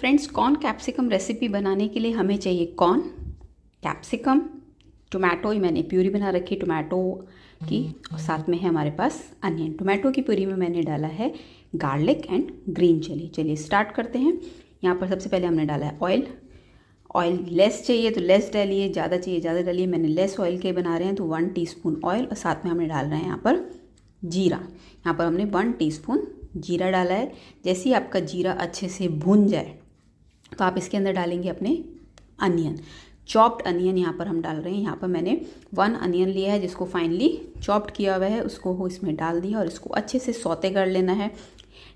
Friends corn capsicum recipe बनाने के लिए हमें चाहिए कॉर्न कैप्सिकम टोमेटो मैंने प्यूरी बना रखी टोमेटो की और साथ में है हमारे पास अनियन टोमेटो की प्यूरी में मैंने डाला है गार्लिक एंड ग्रीन चिली चलिए स्टार्ट करते हैं यहाँ पर सबसे पहले हमने डाला है ऑयल ऑयल लेस चाहिए तो लेस डालिए ज़्यादा चाहिए ज़्यादा डालिए मैंने लेस ऑयल के बना रहे हैं तो वन टी ऑयल और साथ में हमने डाल रहे हैं यहाँ पर जीरा यहाँ पर हमने वन टी जीरा डाला है जैसे ही आपका जीरा अच्छे से भून जाए तो आप इसके अंदर डालेंगे अपने अनियन चॉप्ड अनियन यहाँ पर हम डाल रहे हैं यहाँ पर मैंने वन अनियन लिया है जिसको फाइनली चॉप्ड किया हुआ है उसको इसमें डाल दिया और इसको अच्छे से सौते कर लेना है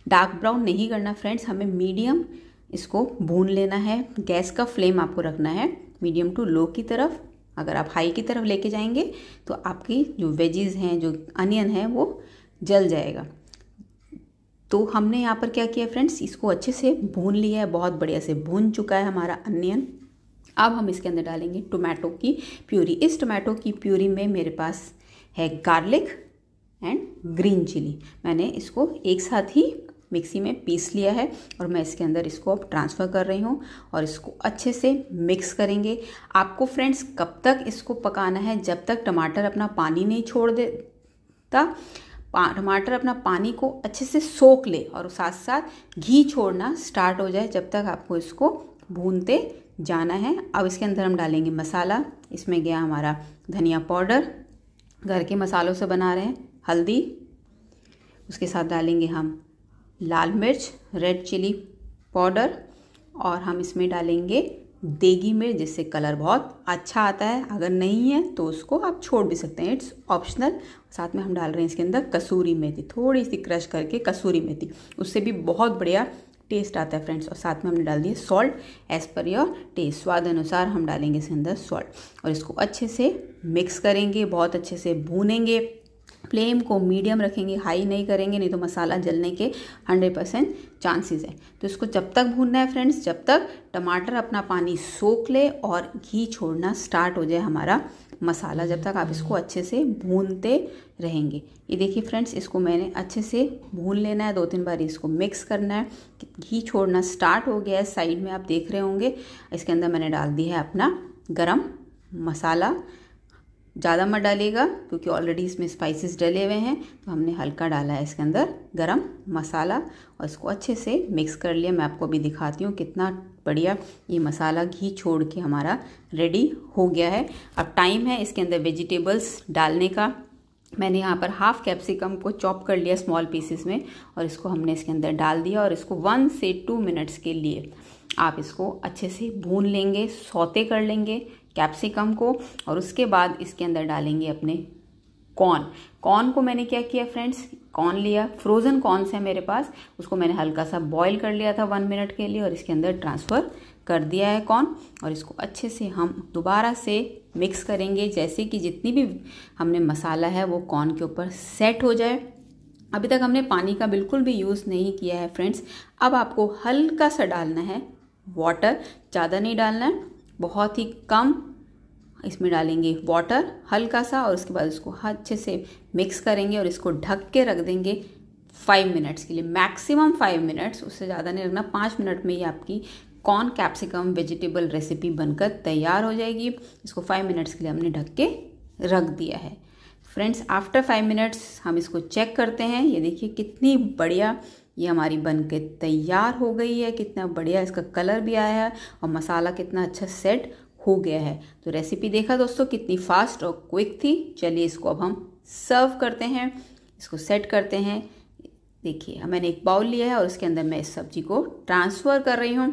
डार्क ब्राउन नहीं करना फ्रेंड्स हमें मीडियम इसको भून लेना है गैस का फ्लेम आपको रखना है मीडियम टू लो की तरफ अगर आप हाई की तरफ लेके जाएंगे तो आपकी जो वेजीज़ हैं जो अनियन है वो जल जाएगा तो हमने यहाँ पर क्या किया फ्रेंड्स इसको अच्छे से भून लिया है बहुत बढ़िया से भून चुका है हमारा अनियन अब हम इसके अंदर डालेंगे टोमेटो की प्यूरी इस टोमेटो की प्यूरी में मेरे पास है गार्लिक एंड ग्रीन चिली मैंने इसको एक साथ ही मिक्सी में पीस लिया है और मैं इसके अंदर इसको अब ट्रांसफ़र कर रही हूँ और इसको अच्छे से मिक्स करेंगे आपको फ्रेंड्स कब तक इसको पकाना है जब तक टमाटर अपना पानी नहीं छोड़ देता टमाटर अपना पानी को अच्छे से सोख ले और साथ साथ घी छोड़ना स्टार्ट हो जाए जब तक आपको इसको भूनते जाना है अब इसके अंदर हम डालेंगे मसाला इसमें गया हमारा धनिया पाउडर घर के मसालों से बना रहे हैं हल्दी उसके साथ डालेंगे हम लाल मिर्च रेड चिली पाउडर और हम इसमें डालेंगे देगी मिर्च जिससे कलर बहुत अच्छा आता है अगर नहीं है तो उसको आप छोड़ भी सकते हैं इट्स ऑप्शनल साथ में हम डाल रहे हैं इसके अंदर कसूरी मेथी थोड़ी सी क्रश करके कसूरी मेथी उससे भी बहुत बढ़िया टेस्ट आता है फ्रेंड्स और साथ में हमने डाल दिया salt as per your taste स्वाद अनुसार हम डालेंगे इसके अंदर सॉल्ट और इसको अच्छे से मिक्स करेंगे बहुत अच्छे से भूनेंगे फ्लेम को मीडियम रखेंगे हाई नहीं करेंगे नहीं तो मसाला जलने के 100 परसेंट चांसेज है तो इसको जब तक भूनना है फ्रेंड्स जब तक टमाटर अपना पानी सोख ले और घी छोड़ना स्टार्ट हो जाए हमारा मसाला जब तक आप इसको अच्छे से भूनते रहेंगे ये देखिए फ्रेंड्स इसको मैंने अच्छे से भून लेना है दो तीन बार इसको मिक्स करना है घी छोड़ना स्टार्ट हो गया है साइड में आप देख रहे होंगे इसके अंदर मैंने डाल दी है अपना गर्म मसाला ज़्यादा मत डालिएगा क्योंकि ऑलरेडी इसमें स्पाइसेस डले हुए हैं तो हमने हल्का डाला है इसके अंदर गरम मसाला और इसको अच्छे से मिक्स कर लिया मैं आपको अभी दिखाती हूँ कितना बढ़िया ये मसाला घी छोड़ के हमारा रेडी हो गया है अब टाइम है इसके अंदर वेजिटेबल्स डालने का मैंने यहाँ पर हाफ कैप्सिकम को चॉप कर लिया स्मॉल पीसेस में और इसको हमने इसके अंदर डाल दिया और इसको वन से टू मिनट्स के लिए आप इसको अच्छे से भून लेंगे सौते कर लेंगे कैप्सिकम को और उसके बाद इसके अंदर डालेंगे अपने कॉर्न कॉर्न को मैंने क्या किया फ्रेंड्स कॉर्न लिया फ्रोजन कॉर्नस है मेरे पास उसको मैंने हल्का सा बॉईल कर लिया था वन मिनट के लिए और इसके अंदर ट्रांसफ़र कर दिया है कॉर्न और इसको अच्छे से हम दोबारा से मिक्स करेंगे जैसे कि जितनी भी हमने मसाला है वो कॉर्न के ऊपर सेट हो जाए अभी तक हमने पानी का बिल्कुल भी यूज़ नहीं किया है फ्रेंड्स अब आपको हल्का सा डालना है वाटर ज़्यादा नहीं डालना है बहुत ही कम इसमें डालेंगे वाटर हल्का सा और उसके बाद उसको हाँ, अच्छे से मिक्स करेंगे और इसको ढक के रख देंगे फाइव मिनट्स के लिए मैक्सिमम फाइव मिनट्स उससे ज़्यादा नहीं रखना पाँच मिनट में ही आपकी कॉर्न कैप्सिकम वेजिटेबल रेसिपी बनकर तैयार हो जाएगी इसको फाइव मिनट्स के लिए हमने ढक के रख दिया है फ्रेंड्स आफ्टर फाइव मिनट्स हम इसको चेक करते हैं ये देखिए कितनी बढ़िया ये हमारी बन के तैयार हो गई है कितना बढ़िया इसका कलर भी आया है और मसाला कितना अच्छा सेट हो गया है तो रेसिपी देखा दोस्तों कितनी फास्ट और क्विक थी चलिए इसको अब हम सर्व करते हैं इसको सेट करते हैं देखिए मैंने एक बाउल लिया है और उसके अंदर मैं इस सब्जी को ट्रांसफ़र कर रही हूँ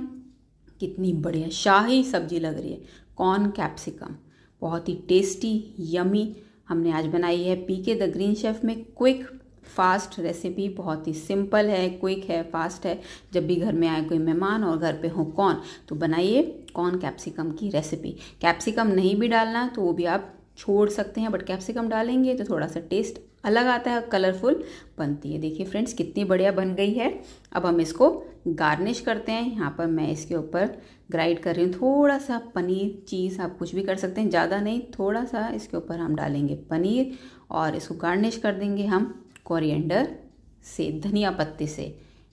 कितनी बढ़िया शाही सब्जी लग रही है कॉर्न कैप्सिकम बहुत ही टेस्टी यमी हमने आज बनाई है P K the green chef में क्विक फास्ट रेसिपी बहुत ही सिंपल है क्विक है फास्ट है जब भी घर में आए कोई मेहमान और घर पे हो कौन तो बनाइए कौन कैप्सिकम की रेसिपी कैप्सिकम नहीं भी डालना तो वो भी आप छोड़ सकते हैं बट कैप्सिकम डालेंगे तो थोड़ा सा टेस्ट अलग आता है कलरफुल बनती है देखिए फ्रेंड्स कितनी बढ़िया बन गई है अब हम इसको गार्निश करते हैं यहाँ पर मैं इसके ऊपर ग्राइड कर रही हूँ थोड़ा सा पनीर चीज़ आप कुछ भी कर सकते हैं ज़्यादा नहीं थोड़ा सा इसके ऊपर हम डालेंगे पनीर और इसको गार्निश कर देंगे हम कोरिएंडर से धनिया पत्ते से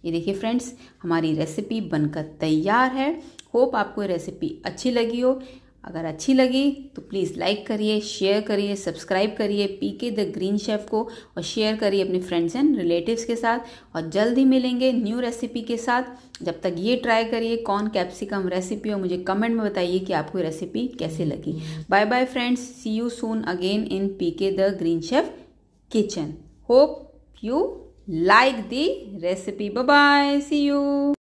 ये देखिए फ्रेंड्स हमारी रेसिपी बनकर तैयार है होप आपको रेसिपी अच्छी लगी हो अगर अच्छी लगी तो प्लीज़ लाइक करिए शेयर करिए सब्सक्राइब करिए P K the green chef को और शेयर करिए अपने फ्रेंड्स एंड रिलेटिव्स के साथ और जल्द ही मिलेंगे न्यू रेसिपी के साथ जब तक ये ट्राई करिए कौन कैप्सिकम रेसिपी और मुझे कमेंट में बताइए कि आपको रेसिपी कैसे लगी bye bye friends see you soon again in P K the green chef kitchen Hope you like the recipe. Bye-bye. See you.